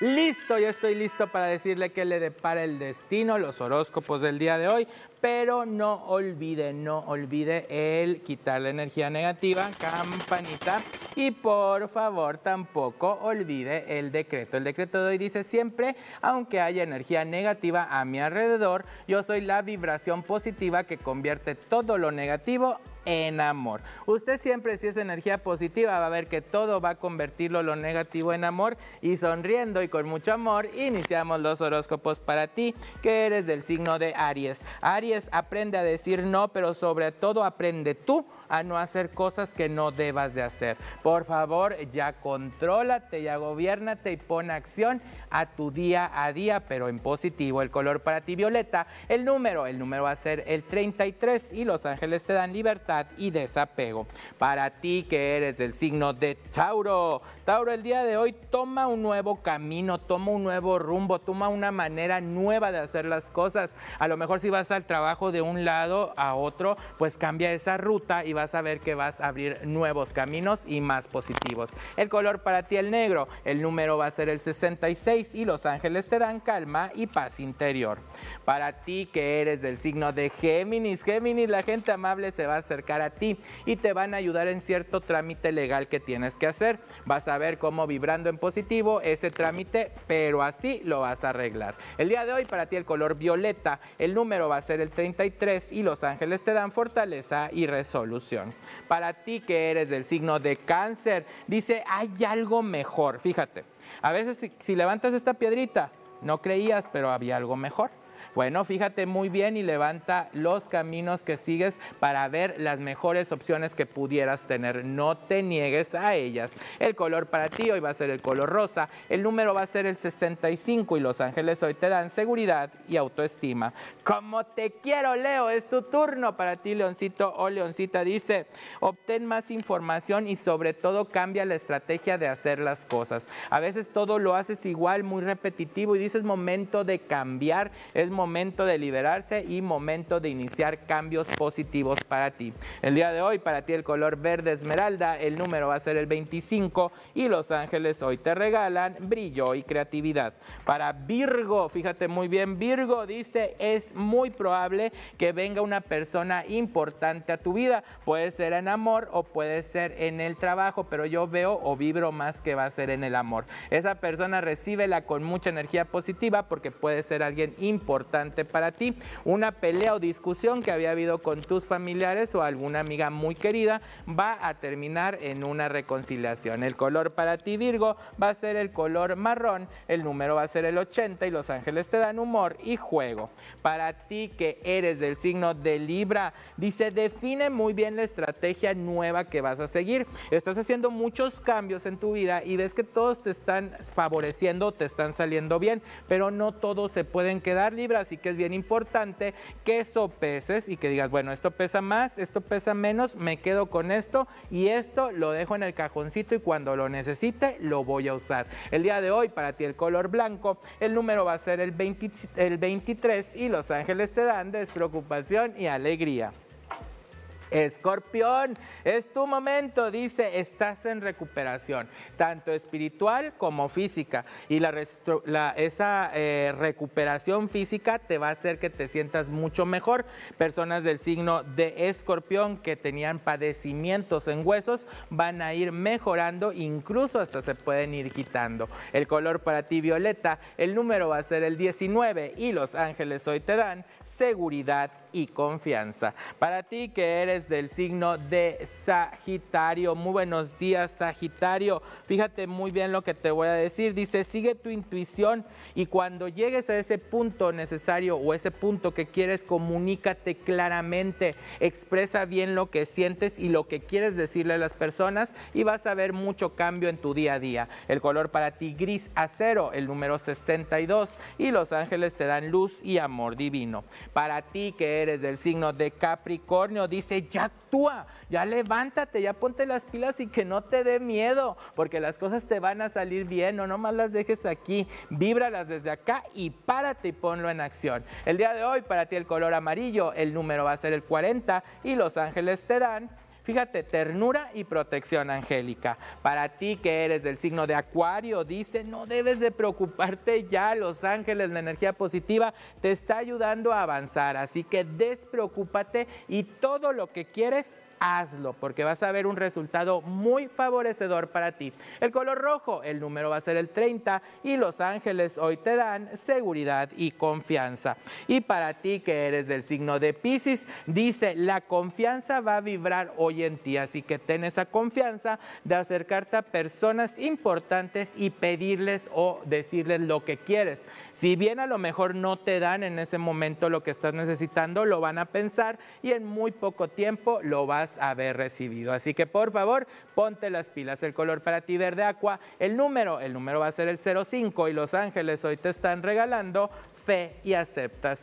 listo, yo estoy listo para decirle qué le depara el destino, los horóscopos del día de hoy pero no olvide, no olvide el quitar la energía negativa, campanita. Y por favor, tampoco olvide el decreto. El decreto de hoy dice siempre, aunque haya energía negativa a mi alrededor, yo soy la vibración positiva que convierte todo lo negativo en amor. Usted siempre si es energía positiva va a ver que todo va a convertirlo lo negativo en amor y sonriendo y con mucho amor iniciamos los horóscopos para ti que eres del signo de Aries. Aries aprende a decir no, pero sobre todo aprende tú a no hacer cosas que no debas de hacer. Por favor, ya contrólate, ya gobiernate y pon acción a tu día a día, pero en positivo. El color para ti violeta, el número, el número va a ser el 33 y los ángeles te dan libertad y desapego. Para ti que eres del signo de Tauro, Tauro el día de hoy toma un nuevo camino, toma un nuevo rumbo, toma una manera nueva de hacer las cosas. A lo mejor si vas al de un lado a otro, pues cambia esa ruta y vas a ver que vas a abrir nuevos caminos y más positivos. El color para ti el negro, el número va a ser el 66 y los ángeles te dan calma y paz interior. Para ti que eres del signo de Géminis, Géminis, la gente amable se va a acercar a ti y te van a ayudar en cierto trámite legal que tienes que hacer. Vas a ver cómo vibrando en positivo ese trámite, pero así lo vas a arreglar. El día de hoy para ti el color violeta, el número va a ser el 33 y los ángeles te dan fortaleza y resolución. Para ti que eres del signo de cáncer, dice, hay algo mejor. Fíjate, a veces si levantas esta piedrita, no creías, pero había algo mejor. Bueno, fíjate muy bien y levanta los caminos que sigues para ver las mejores opciones que pudieras tener. No te niegues a ellas. El color para ti hoy va a ser el color rosa, el número va a ser el 65 y Los Ángeles hoy te dan seguridad y autoestima. Como te quiero, Leo, es tu turno para ti, Leoncito o Leoncita. Dice, obtén más información y sobre todo cambia la estrategia de hacer las cosas. A veces todo lo haces igual, muy repetitivo y dices momento de cambiar. Es momento de liberarse y momento de iniciar cambios positivos para ti. El día de hoy, para ti el color verde esmeralda, el número va a ser el 25 y los ángeles hoy te regalan brillo y creatividad. Para Virgo, fíjate muy bien, Virgo dice, es muy probable que venga una persona importante a tu vida. Puede ser en amor o puede ser en el trabajo, pero yo veo o vibro más que va a ser en el amor. Esa persona recíbela con mucha energía positiva porque puede ser alguien importante para ti. Una pelea o discusión que había habido con tus familiares o alguna amiga muy querida va a terminar en una reconciliación. El color para ti, Virgo, va a ser el color marrón, el número va a ser el 80 y los ángeles te dan humor y juego. Para ti que eres del signo de Libra, dice, define muy bien la estrategia nueva que vas a seguir. Estás haciendo muchos cambios en tu vida y ves que todos te están favoreciendo, te están saliendo bien, pero no todos se pueden quedar libres así que es bien importante que sopeses y que digas, bueno, esto pesa más, esto pesa menos, me quedo con esto y esto lo dejo en el cajoncito y cuando lo necesite lo voy a usar. El día de hoy para ti el color blanco, el número va a ser el 23 y Los Ángeles te dan despreocupación y alegría. Escorpión, es tu momento, dice, estás en recuperación, tanto espiritual como física. Y la, esa eh, recuperación física te va a hacer que te sientas mucho mejor. Personas del signo de escorpión que tenían padecimientos en huesos van a ir mejorando, incluso hasta se pueden ir quitando. El color para ti violeta, el número va a ser el 19 y los ángeles hoy te dan seguridad y confianza. Para ti que eres del signo de Sagitario. Muy buenos días, Sagitario. Fíjate muy bien lo que te voy a decir. Dice, sigue tu intuición y cuando llegues a ese punto necesario o ese punto que quieres, comunícate claramente, expresa bien lo que sientes y lo que quieres decirle a las personas y vas a ver mucho cambio en tu día a día. El color para ti gris acero, el número 62 y los ángeles te dan luz y amor divino. Para ti que eres del signo de Capricornio, dice ya actúa, ya levántate, ya ponte las pilas y que no te dé miedo, porque las cosas te van a salir bien, no nomás las dejes aquí, víbralas desde acá y párate y ponlo en acción. El día de hoy para ti el color amarillo, el número va a ser el 40 y Los Ángeles te dan Fíjate, ternura y protección angélica. Para ti que eres del signo de Acuario, dice, no debes de preocuparte ya, los ángeles, la energía positiva te está ayudando a avanzar, así que despreocúpate y todo lo que quieres hazlo porque vas a ver un resultado muy favorecedor para ti. El color rojo, el número va a ser el 30 y los ángeles hoy te dan seguridad y confianza. Y para ti que eres del signo de Pisces, dice, la confianza va a vibrar hoy en ti, así que ten esa confianza de acercarte a personas importantes y pedirles o decirles lo que quieres. Si bien a lo mejor no te dan en ese momento lo que estás necesitando, lo van a pensar y en muy poco tiempo lo vas haber recibido. Así que por favor, ponte las pilas. El color para ti verde agua, el número, el número va a ser el 05 y Los Ángeles hoy te están regalando fe y aceptación.